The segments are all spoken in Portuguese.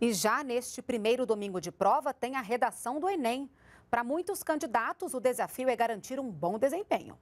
E já neste primeiro domingo de prova tem a redação do Enem. Para muitos candidatos, o desafio é garantir um bom desempenho.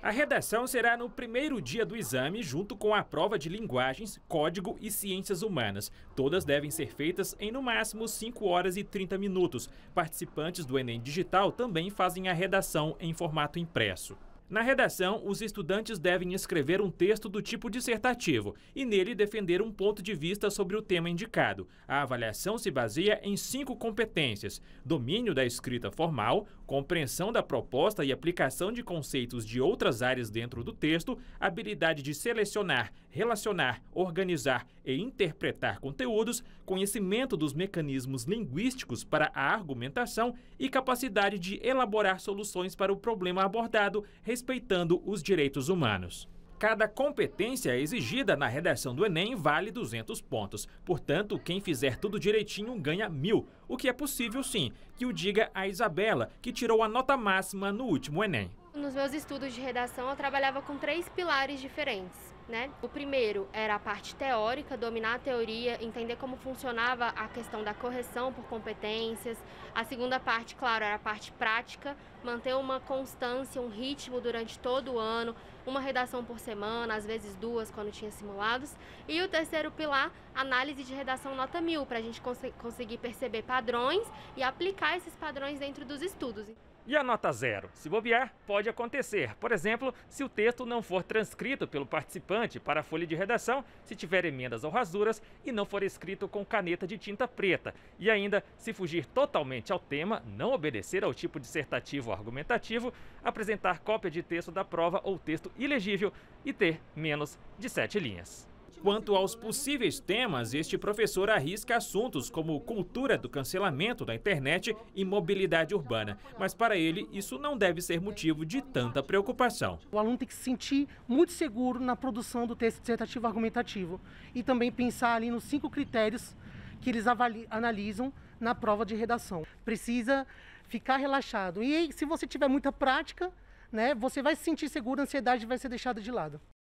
A redação será no primeiro dia do exame, junto com a prova de linguagens, código e ciências humanas. Todas devem ser feitas em no máximo 5 horas e 30 minutos. Participantes do Enem Digital também fazem a redação em formato impresso. Na redação, os estudantes devem escrever um texto do tipo dissertativo e nele defender um ponto de vista sobre o tema indicado. A avaliação se baseia em cinco competências: domínio da escrita formal, compreensão da proposta e aplicação de conceitos de outras áreas dentro do texto, habilidade de selecionar, relacionar, organizar e interpretar conteúdos, conhecimento dos mecanismos linguísticos para a argumentação e capacidade de elaborar soluções para o problema abordado respeitando os direitos humanos. Cada competência exigida na redação do Enem vale 200 pontos. Portanto, quem fizer tudo direitinho ganha mil. O que é possível, sim, que o diga a Isabela, que tirou a nota máxima no último Enem. Nos meus estudos de redação, eu trabalhava com três pilares diferentes. Né? O primeiro era a parte teórica, dominar a teoria, entender como funcionava a questão da correção por competências. A segunda parte, claro, era a parte prática, manter uma constância, um ritmo durante todo o ano, uma redação por semana, às vezes duas quando tinha simulados. E o terceiro pilar, análise de redação nota mil, para a gente cons conseguir perceber padrões e aplicar esses padrões dentro dos estudos. E a nota zero? Se bobear, pode acontecer. Por exemplo, se o texto não for transcrito pelo participante para a folha de redação, se tiver emendas ou rasuras e não for escrito com caneta de tinta preta. E ainda, se fugir totalmente ao tema, não obedecer ao tipo dissertativo ou argumentativo, apresentar cópia de texto da prova ou texto ilegível e ter menos de sete linhas. Quanto aos possíveis temas, este professor arrisca assuntos como cultura do cancelamento da internet e mobilidade urbana. Mas para ele, isso não deve ser motivo de tanta preocupação. O aluno tem que se sentir muito seguro na produção do texto dissertativo argumentativo e também pensar ali nos cinco critérios que eles analisam na prova de redação. Precisa ficar relaxado. E se você tiver muita prática, né, você vai se sentir seguro, a ansiedade vai ser deixada de lado.